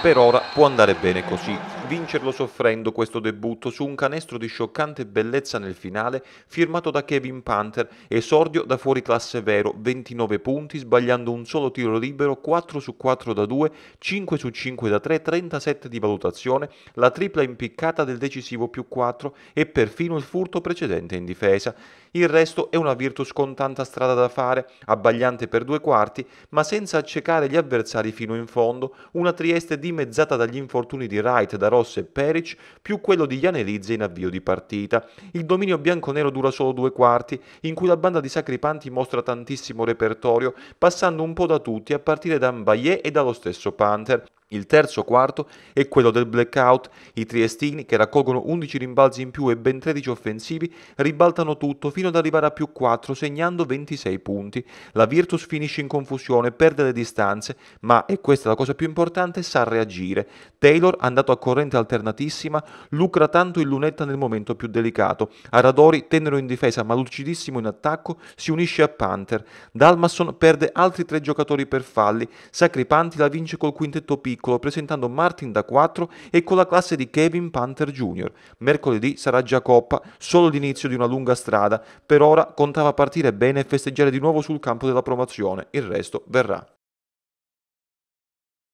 per ora può andare bene così vincerlo soffrendo questo debutto su un canestro di scioccante bellezza nel finale firmato da Kevin Panther, esordio da fuori classe vero, 29 punti, sbagliando un solo tiro libero, 4 su 4 da 2, 5 su 5 da 3, 37 di valutazione, la tripla impiccata del decisivo più 4 e perfino il furto precedente in difesa. Il resto è una Virtus con tanta strada da fare, abbagliante per due quarti, ma senza accecare gli avversari fino in fondo, una Trieste dimezzata dagli infortuni di Wright, da Rosa Caros e Peric, più quello di Janelizze in avvio di partita. Il dominio bianconero dura solo due quarti, in cui la banda di Sacripanti mostra tantissimo repertorio, passando un po' da tutti, a partire da Mbaye e dallo stesso Panther. Il terzo quarto è quello del blackout. I triestini, che raccolgono 11 rimbalzi in più e ben 13 offensivi, ribaltano tutto fino ad arrivare a più 4, segnando 26 punti. La Virtus finisce in confusione, perde le distanze, ma, e questa è la cosa più importante, sa reagire. Taylor, andato a corrente alternatissima, lucra tanto il lunetta nel momento più delicato. Aradori, tenero in difesa ma lucidissimo in attacco, si unisce a Panther. Dalmasson perde altri tre giocatori per falli. Sacripanti la vince col quintetto piccolo piccolo presentando Martin da 4 e con la classe di Kevin Panther Jr. Mercoledì sarà già Coppa, solo l'inizio di una lunga strada, per ora contava partire bene e festeggiare di nuovo sul campo della promozione, il resto verrà.